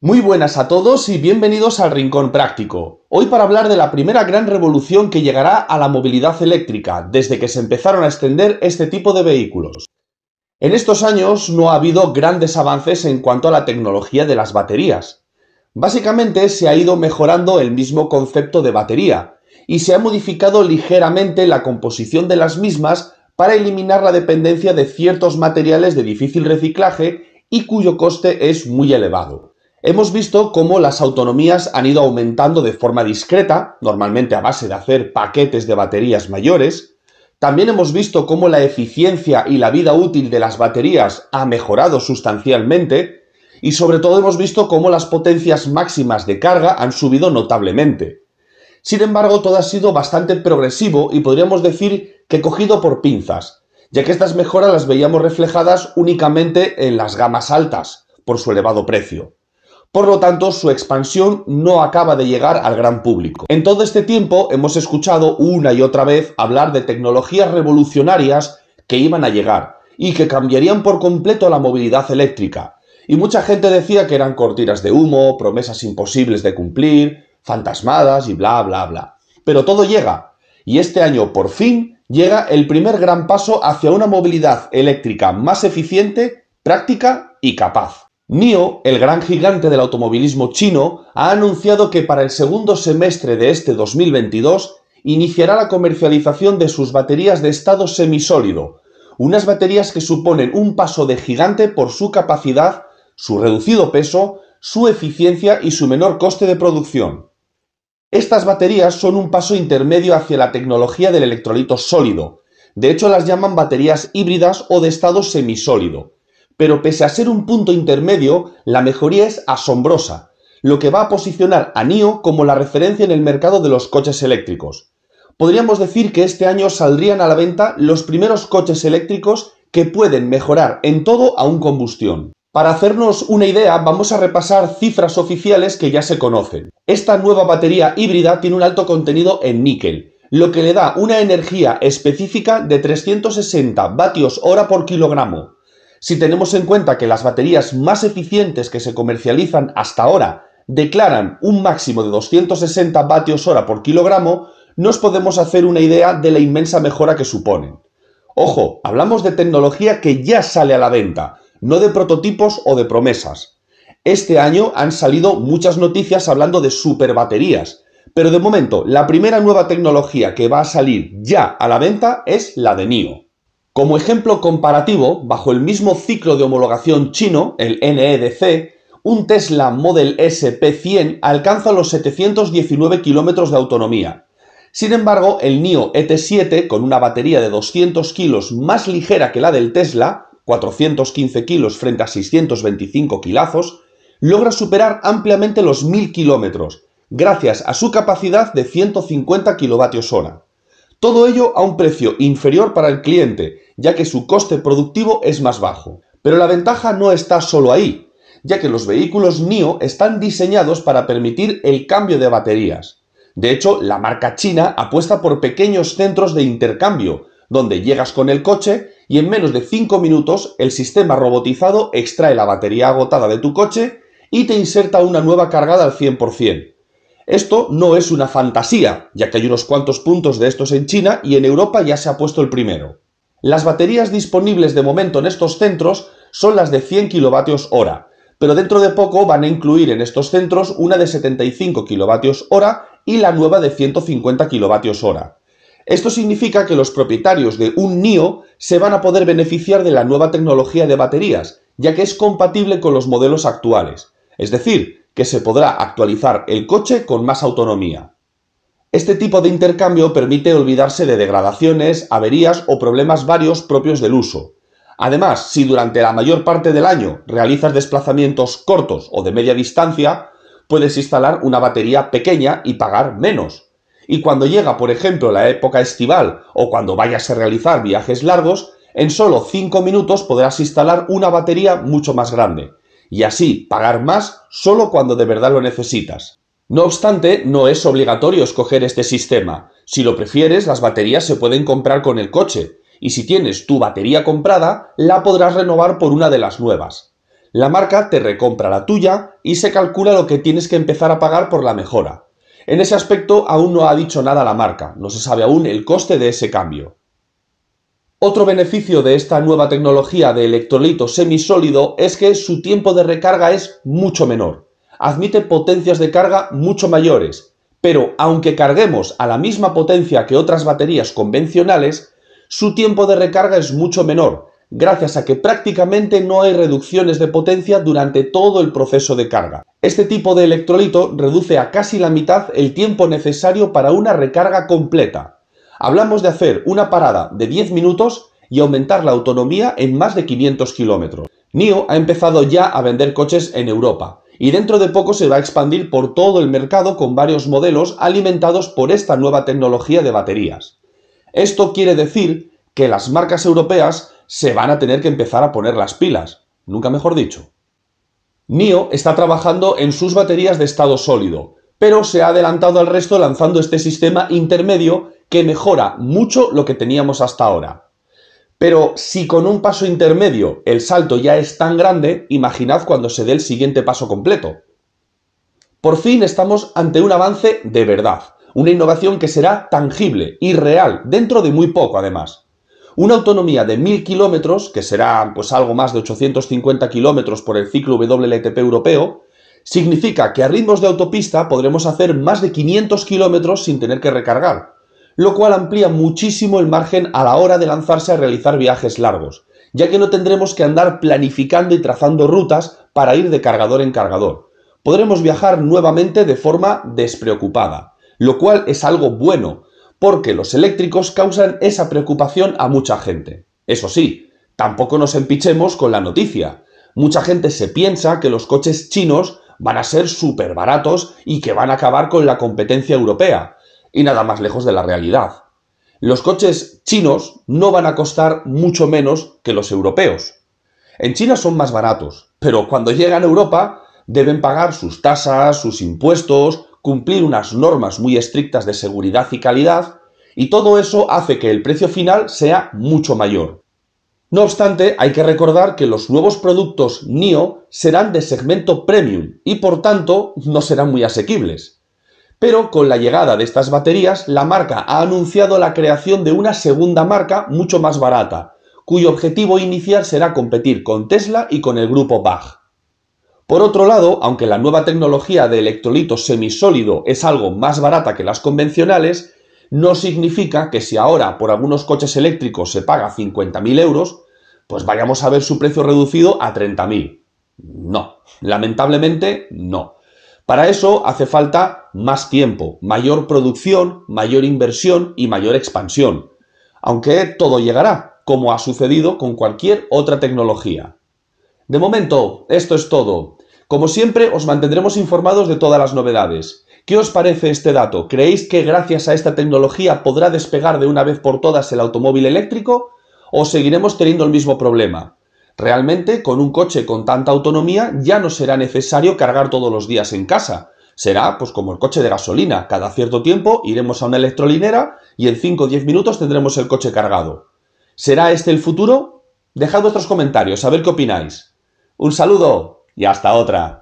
Muy buenas a todos y bienvenidos al Rincón Práctico. Hoy para hablar de la primera gran revolución que llegará a la movilidad eléctrica desde que se empezaron a extender este tipo de vehículos. En estos años no ha habido grandes avances en cuanto a la tecnología de las baterías. Básicamente se ha ido mejorando el mismo concepto de batería y se ha modificado ligeramente la composición de las mismas para eliminar la dependencia de ciertos materiales de difícil reciclaje y cuyo coste es muy elevado. Hemos visto cómo las autonomías han ido aumentando de forma discreta, normalmente a base de hacer paquetes de baterías mayores. También hemos visto cómo la eficiencia y la vida útil de las baterías ha mejorado sustancialmente. Y sobre todo hemos visto cómo las potencias máximas de carga han subido notablemente. Sin embargo, todo ha sido bastante progresivo y podríamos decir que cogido por pinzas, ya que estas mejoras las veíamos reflejadas únicamente en las gamas altas, por su elevado precio. Por lo tanto, su expansión no acaba de llegar al gran público. En todo este tiempo hemos escuchado una y otra vez hablar de tecnologías revolucionarias que iban a llegar y que cambiarían por completo la movilidad eléctrica. Y mucha gente decía que eran cortinas de humo, promesas imposibles de cumplir, fantasmadas y bla, bla, bla. Pero todo llega. Y este año, por fin, llega el primer gran paso hacia una movilidad eléctrica más eficiente, práctica y capaz. NIO, el gran gigante del automovilismo chino, ha anunciado que para el segundo semestre de este 2022 iniciará la comercialización de sus baterías de estado semisólido, unas baterías que suponen un paso de gigante por su capacidad, su reducido peso, su eficiencia y su menor coste de producción. Estas baterías son un paso intermedio hacia la tecnología del electrolito sólido, de hecho las llaman baterías híbridas o de estado semisólido, pero pese a ser un punto intermedio, la mejoría es asombrosa, lo que va a posicionar a NIO como la referencia en el mercado de los coches eléctricos. Podríamos decir que este año saldrían a la venta los primeros coches eléctricos que pueden mejorar en todo a un combustión. Para hacernos una idea, vamos a repasar cifras oficiales que ya se conocen. Esta nueva batería híbrida tiene un alto contenido en níquel, lo que le da una energía específica de 360 vatios hora por kilogramo, si tenemos en cuenta que las baterías más eficientes que se comercializan hasta ahora declaran un máximo de 260 vatios hora por kilogramo, nos podemos hacer una idea de la inmensa mejora que suponen. Ojo, hablamos de tecnología que ya sale a la venta, no de prototipos o de promesas. Este año han salido muchas noticias hablando de superbaterías, pero de momento la primera nueva tecnología que va a salir ya a la venta es la de NIO. Como ejemplo comparativo, bajo el mismo ciclo de homologación chino, el NEDC, un Tesla Model S P100 alcanza los 719 kilómetros de autonomía. Sin embargo, el NIO e ET7, con una batería de 200 kilos más ligera que la del Tesla, 415 kilos frente a 625 kilazos, logra superar ampliamente los 1000 kilómetros, gracias a su capacidad de 150 kilovatios hora. Todo ello a un precio inferior para el cliente, ya que su coste productivo es más bajo. Pero la ventaja no está solo ahí, ya que los vehículos NIO están diseñados para permitir el cambio de baterías. De hecho, la marca china apuesta por pequeños centros de intercambio, donde llegas con el coche y en menos de 5 minutos el sistema robotizado extrae la batería agotada de tu coche y te inserta una nueva cargada al 100%. Esto no es una fantasía, ya que hay unos cuantos puntos de estos en China y en Europa ya se ha puesto el primero. Las baterías disponibles de momento en estos centros son las de 100 kWh, pero dentro de poco van a incluir en estos centros una de 75 kWh y la nueva de 150 kWh. Esto significa que los propietarios de un NIO se van a poder beneficiar de la nueva tecnología de baterías, ya que es compatible con los modelos actuales. Es decir, que se podrá actualizar el coche con más autonomía. Este tipo de intercambio permite olvidarse de degradaciones, averías o problemas varios propios del uso. Además, si durante la mayor parte del año realizas desplazamientos cortos o de media distancia, puedes instalar una batería pequeña y pagar menos. Y cuando llega, por ejemplo, la época estival o cuando vayas a realizar viajes largos, en solo 5 minutos podrás instalar una batería mucho más grande y así pagar más solo cuando de verdad lo necesitas. No obstante, no es obligatorio escoger este sistema. Si lo prefieres, las baterías se pueden comprar con el coche, y si tienes tu batería comprada, la podrás renovar por una de las nuevas. La marca te recompra la tuya y se calcula lo que tienes que empezar a pagar por la mejora. En ese aspecto aún no ha dicho nada la marca, no se sabe aún el coste de ese cambio. Otro beneficio de esta nueva tecnología de electrolito semisólido es que su tiempo de recarga es mucho menor. Admite potencias de carga mucho mayores, pero aunque carguemos a la misma potencia que otras baterías convencionales, su tiempo de recarga es mucho menor, gracias a que prácticamente no hay reducciones de potencia durante todo el proceso de carga. Este tipo de electrolito reduce a casi la mitad el tiempo necesario para una recarga completa. Hablamos de hacer una parada de 10 minutos y aumentar la autonomía en más de 500 kilómetros. NIO ha empezado ya a vender coches en Europa y dentro de poco se va a expandir por todo el mercado con varios modelos alimentados por esta nueva tecnología de baterías. Esto quiere decir que las marcas europeas se van a tener que empezar a poner las pilas, nunca mejor dicho. NIO está trabajando en sus baterías de estado sólido pero se ha adelantado al resto lanzando este sistema intermedio que mejora mucho lo que teníamos hasta ahora. Pero si con un paso intermedio el salto ya es tan grande, imaginad cuando se dé el siguiente paso completo. Por fin estamos ante un avance de verdad, una innovación que será tangible y real dentro de muy poco además. Una autonomía de 1000 kilómetros, que será pues algo más de 850 kilómetros por el ciclo WLTP europeo, Significa que a ritmos de autopista podremos hacer más de 500 kilómetros sin tener que recargar, lo cual amplía muchísimo el margen a la hora de lanzarse a realizar viajes largos, ya que no tendremos que andar planificando y trazando rutas para ir de cargador en cargador. Podremos viajar nuevamente de forma despreocupada, lo cual es algo bueno, porque los eléctricos causan esa preocupación a mucha gente. Eso sí, tampoco nos empichemos con la noticia. Mucha gente se piensa que los coches chinos van a ser súper baratos y que van a acabar con la competencia europea. Y nada más lejos de la realidad. Los coches chinos no van a costar mucho menos que los europeos. En China son más baratos, pero cuando llegan a Europa deben pagar sus tasas, sus impuestos, cumplir unas normas muy estrictas de seguridad y calidad, y todo eso hace que el precio final sea mucho mayor. No obstante, hay que recordar que los nuevos productos NIO serán de segmento premium y por tanto no serán muy asequibles. Pero con la llegada de estas baterías, la marca ha anunciado la creación de una segunda marca mucho más barata, cuyo objetivo inicial será competir con Tesla y con el grupo Bach. Por otro lado, aunque la nueva tecnología de electrolito semisólido es algo más barata que las convencionales, no significa que si ahora por algunos coches eléctricos se paga 50.000 euros, pues vayamos a ver su precio reducido a 30.000. No, lamentablemente no. Para eso hace falta más tiempo, mayor producción, mayor inversión y mayor expansión. Aunque todo llegará, como ha sucedido con cualquier otra tecnología. De momento, esto es todo. Como siempre, os mantendremos informados de todas las novedades. ¿Qué os parece este dato? ¿Creéis que gracias a esta tecnología podrá despegar de una vez por todas el automóvil eléctrico? ¿O seguiremos teniendo el mismo problema? Realmente, con un coche con tanta autonomía ya no será necesario cargar todos los días en casa. Será, pues como el coche de gasolina, cada cierto tiempo iremos a una electrolinera y en 5 o 10 minutos tendremos el coche cargado. ¿Será este el futuro? Dejad vuestros comentarios, a ver qué opináis. Un saludo y hasta otra.